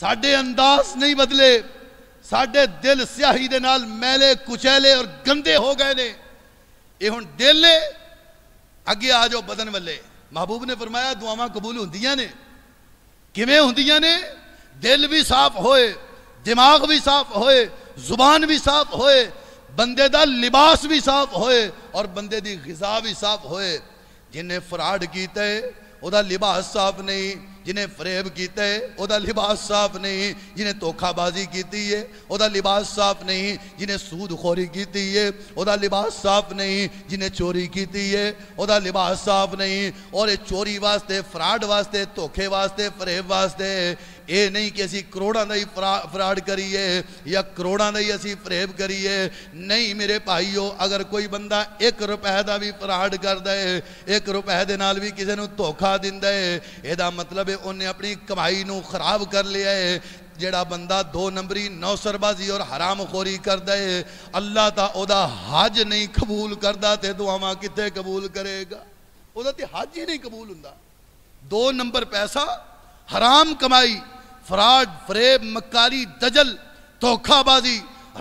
साढ़े अंदाज नहीं बदले साढ़े दिल स्याही दे नाल मैले कुचैले और गंदे हो गए ने यह हूँ दिल अगे आ जाओ बदन वाले महबूब ने फरमाया दुआव कबूल होंदिया ने किमें होंदिया ने दिल भी साफ होए दिमाग भी साफ होए जुबान भी साफ होए बंदे का लिबास भी साफ होए और बंदे की गिजा भी साफ होए जिन्हें फराड किया लिबास साफ नहीं ਜਿਨੇ ਫਰੇਬ ਕੀਤਾ ਉਹਦਾ ਲਿਬਾਸ ਸਾਫ਼ ਨਹੀਂ ਜਿਨੇ ਧੋਖਾਬਾਜ਼ੀ ਕੀਤੀ ਏ ਉਹਦਾ ਲਿਬਾਸ ਸਾਫ਼ ਨਹੀਂ ਜਿਨੇ ਸੂਦਖੋਰੀ ਕੀਤੀ ਏ ਉਹਦਾ ਲਿਬਾਸ ਸਾਫ਼ ਨਹੀਂ ਜਿਨੇ ਚੋਰੀ ਕੀਤੀ ਏ ਉਹਦਾ ਲਿਬਾਸ ਸਾਫ਼ ਨਹੀਂ ਔਰ ਇਹ ਚੋਰੀ ਵਾਸਤੇ ਫਰਾਡ ਵਾਸਤੇ ਧੋਖੇ ਵਾਸਤੇ ਫਰੇਬ ਵਾਸਤੇ ਇਹ ਨਹੀਂ ਕਿ ਅਸੀਂ ਕਰੋੜਾਂ ਦਾ ਹੀ ਫਰਾਡ ਕਰੀਏ ਜਾਂ ਕਰੋੜਾਂ ਦਾ ਹੀ ਅਸੀਂ ਫਰੇਬ ਕਰੀਏ ਨਹੀਂ ਮੇਰੇ ਭਾਈਓ ਅਗਰ ਕੋਈ ਬੰਦਾ 1 ਰੁਪਏ ਦਾ ਵੀ ਫਰਾਡ ਕਰਦਾ ਏ 1 ਰੁਪਏ ਦੇ ਨਾਲ ਵੀ ਕਿਸੇ ਨੂੰ ਧੋਖਾ ਦਿੰਦਾ ਏ ਇਹਦਾ ਮਤਲਬ वे उन्हें अपनी कमाई को खराब कर लिया है जड़ा बंदा दो नंबरी नौसरबाजी और हरामखोरी कर दे अल्लाह तो हज नहीं कबूल करता तो दुआव कितने कबूल करेगा वह तो हज ही नहीं कबूल हों दो नंबर पैसा हराम कमाई फ्राड फरेब मकारी दजल धोखाबाजी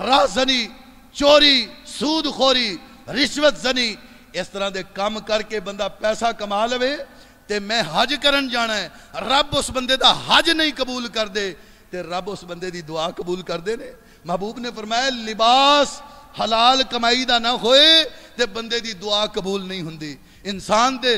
राहजनी चोरी सूदखोरी रिश्वत जनी इस तरह के काम करके बंदा पैसा कमा ले ਤੇ ਮੈਂ ਹਜ ਕਰਨ ਜਾਣਾ ਹੈ ਰੱਬ ਉਸ ਬੰਦੇ ਦਾ ਹਜ ਨਹੀਂ ਕਬੂਲ ਕਰਦੇ ਤੇ ਰੱਬ ਉਸ ਬੰਦੇ ਦੀ ਦੁਆ ਕਬੂਲ ਕਰਦੇ ਨੇ ਮਹਬੂਬ ਨੇ ਫਰਮਾਇਆ ਲਿਬਾਸ ਹਲਾਲ ਕਮਾਈ ਦਾ ਨਾ ਹੋਏ ਤੇ ਬੰਦੇ ਦੀ ਦੁਆ ਕਬੂਲ ਨਹੀਂ ਹੁੰਦੀ ਇਨਸਾਨ ਦੇ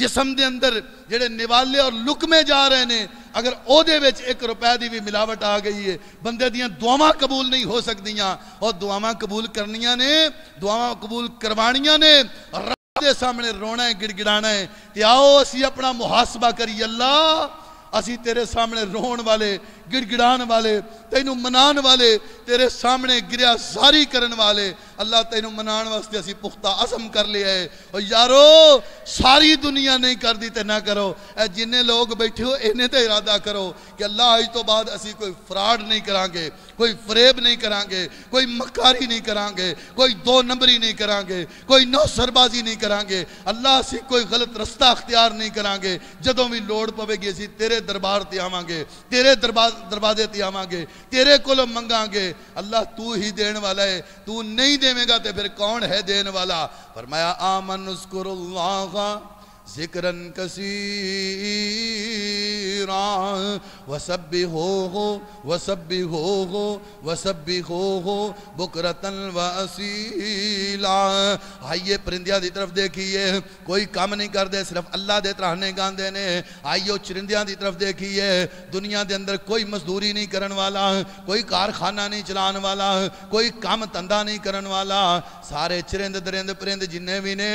ਜਿਸਮ ਦੇ ਅੰਦਰ ਜਿਹੜੇ ਨਿਵਾਲੇ ਔਰ ਲੁਕਮੇ ਜਾ ਰਹੇ ਨੇ ਅਗਰ ਉਹਦੇ ਵਿੱਚ 1 ਰੁਪਏ ਦੀ ਵੀ ਮਿਲਾਵਟ ਆ ਗਈ ਹੈ ਬੰਦੇ ਦੀਆਂ ਦੁਆਵਾਂ ਕਬੂਲ ਨਹੀਂ ਹੋ ਸਕਦੀਆਂ ਔਰ ਦੁਆਵਾਂ ਕਬੂਲ ਕਰਨੀਆਂ ਨੇ ਦੁਆਵਾਂ ਕਬੂਲ ਕਰਵਾਣੀਆਂ ਨੇ ਦੇ ਸਾਹਮਣੇ ਰੋਣਾ ਹੈ ਗਿੜਗਿੜਾਣਾ ਹੈ ਤੇ ਆਓ ਅਸੀਂ ਆਪਣਾ ਮੁਹਾਸਬਾ ਕਰੀਏ ਅੱਲਾ ਅਸੀਂ ਤੇਰੇ ਸਾਹਮਣੇ ਰੋਣ ਵਾਲੇ गिड़गिड़ाने वाले तेनों मना वाले तेरे सामने गिरिया सारी करन वाले अल्लाह तेन मना वास्ते असी पुख्ता असम कर लिया है और यारो सारी दुनिया नहीं कर दी तो ना करो ए जिन्हें लोग बैठे हो इन्हें तो इरादा करो कि अल्लाह अज तो बाद असी कोई फ्राड नहीं करा कोई फरेब नहीं करा कोई मकारी नहीं करा कोई दो नंबरी नहीं करा कोई नौ सरबाजी नहीं करा अल्लाह असी कोई गलत रस्ता अख्तियार नहीं करा जदों भी लड़ पवेगी असी तेरे दरबार से आवेंगे तेरे दरबार दरवाजे आवे तेरे को मंगागे अल्लाह तू ही देने वाला है तू नहीं देवेगा तो फिर कौन है देने वाला फरमाया आमन उसकुर जिक्रन कसीरा भी हो गो भी हो गो भी हो गो बुकरतन व असीला आइए परिंदिया की तरफ देखिए कोई काम नहीं करते सिर्फ अल्लाह के तराहने गाते ने आइयो चरिंदिया की तरफ देखिए दुनिया के अंदर कोई मजदूरी नहीं करने वाला कोई कारखाना नहीं चला वाला कोई काम धंधा नहीं करने वाला सारे चिरिंद दरिंद परिंद जिन्हें भी ने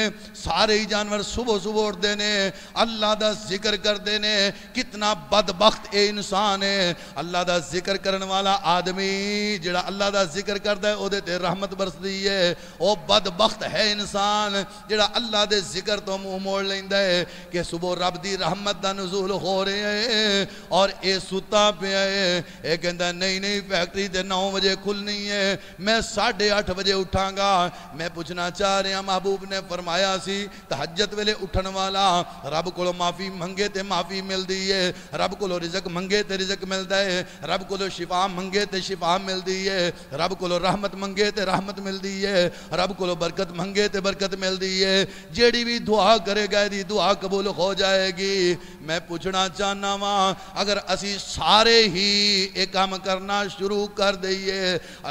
सारे ही जानवर सुबह सुबह छोड़ते ने अल्लाह का जिक्र करते ने कितना बदबख्त ये इंसान है अल्लाह का जिक्र करने वाला आदमी जड़ा अल्लाह का जिक्र करता है वोदे रहमत बरसती है वह बदबख्त है इंसान जड़ा अल्लाह के जिक्र तो मुँह मोड़ लेंदा है कि सुबह रब की रहमत का नजूल हो रहा है और ये सुता पिया है ये कहता नहीं नहीं फैक्ट्री तो नौ बजे खुलनी है मैं साढ़े अठ बजे उठागा मैं पूछना चाह रहा महबूब ने फरमाया हजत तहजत वेले उठन वाला वाला रब को माफी मंगे तो माफी मिलती है रब को रिजक मंगे ते रिजक मिलता है रब को शिफा मंगे ते शिफा मिलती है रब को रहमत मंगे ते रहमत मिलती है रब को बरकत मंगे ते बरकत मिलती है जेड़ी भी दुआ करेगा ये दुआ कबूल हो जाएगी मैं पूछना चाहना वा अगर असी सारे ही एक काम करना शुरू कर दईए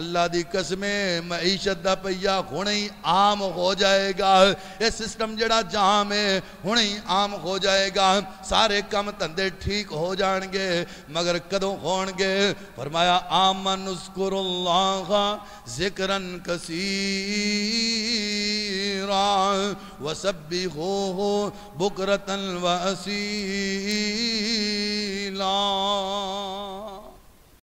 अल्लाह की कसमे मईशत श्रद्धा पहिया हूने ही आम हो जाएगा यह सिस्टम जरा जाम है हूँ ही आम हो जाएगा सारे काम धंधे ठीक हो जाएंगे मगर कदों हो गए फरमाया आम मनुस्कुर जिक्रन कसीरा व सब हो हो बुकरतन वसीला